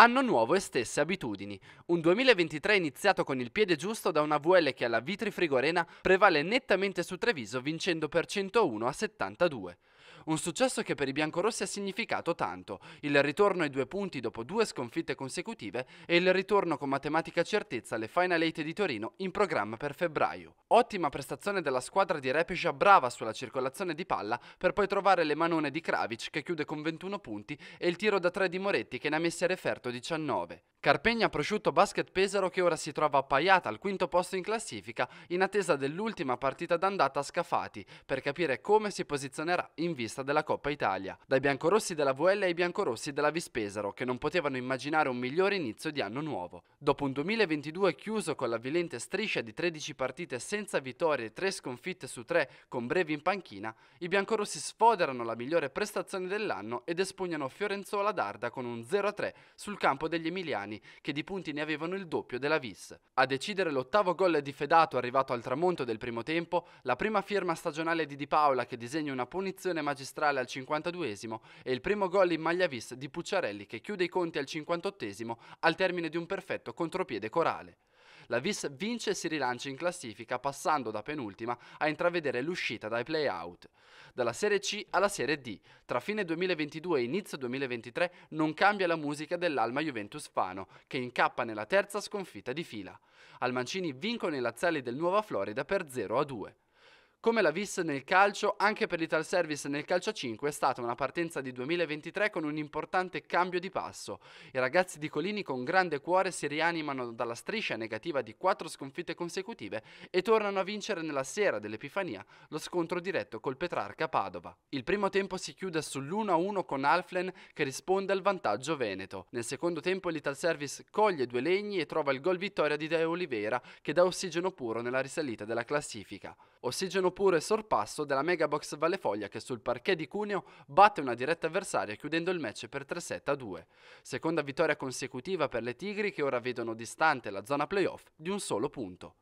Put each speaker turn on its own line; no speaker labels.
Anno nuovo e stesse abitudini. Un 2023 iniziato con il piede giusto da una VL che alla Vitri Frigorena prevale nettamente su Treviso vincendo per 101 a 72. Un successo che per i biancorossi ha significato tanto, il ritorno ai due punti dopo due sconfitte consecutive e il ritorno con matematica certezza alle Final Eight di Torino in programma per febbraio. Ottima prestazione della squadra di Repeja brava sulla circolazione di palla per poi trovare le manone di Kravic che chiude con 21 punti e il tiro da 3 di Moretti che ne ha messi a referto 19. Carpegna prosciutto basket Pesaro che ora si trova appaiata al quinto posto in classifica in attesa dell'ultima partita d'andata a Scafati per capire come si posizionerà in vista della Coppa Italia. Dai biancorossi della VL ai biancorossi della Vispesaro che non potevano immaginare un migliore inizio di anno nuovo. Dopo un 2022 chiuso con l'avvilente striscia di 13 partite senza vittorie e 3 sconfitte su 3 con brevi in panchina, i biancorossi sfoderano la migliore prestazione dell'anno ed espugnano Fiorenzola d'Arda con un 0-3 sul campo degli Emiliani italiani, che di punti ne avevano il doppio della Vis. A decidere l'ottavo gol di Fedato arrivato al tramonto del primo tempo, la prima firma stagionale di Di Paola che disegna una punizione magistrale al 52esimo e il primo gol in maglia Vis di Pucciarelli che chiude i conti al 58esimo al termine di un perfetto contropiede corale la Vis vince e si rilancia in classifica passando da penultima a intravedere l'uscita dai play-out. Dalla Serie C alla Serie D, tra fine 2022 e inizio 2023 non cambia la musica dell'Alma Juventus Fano, che incappa nella terza sconfitta di fila. Al Mancini vincono i lazzali del Nuova Florida per 0 2. Come la visse nel calcio, anche per l'Ital Service nel calcio 5 è stata una partenza di 2023 con un importante cambio di passo. I ragazzi di Colini con grande cuore si rianimano dalla striscia negativa di quattro sconfitte consecutive e tornano a vincere nella sera dell'Epifania lo scontro diretto col Petrarca Padova. Il primo tempo si chiude sull'1-1 con Alflen che risponde al vantaggio veneto. Nel secondo tempo l'Ital Service coglie due legni e trova il gol vittoria di De Oliveira che dà ossigeno puro nella risalita della classifica. Ossigeno un pure sorpasso della Megabox Vallefoglia che sul parquet di Cuneo batte una diretta avversaria chiudendo il match per 3 7 a 2. Seconda vittoria consecutiva per le Tigri che ora vedono distante la zona playoff di un solo punto.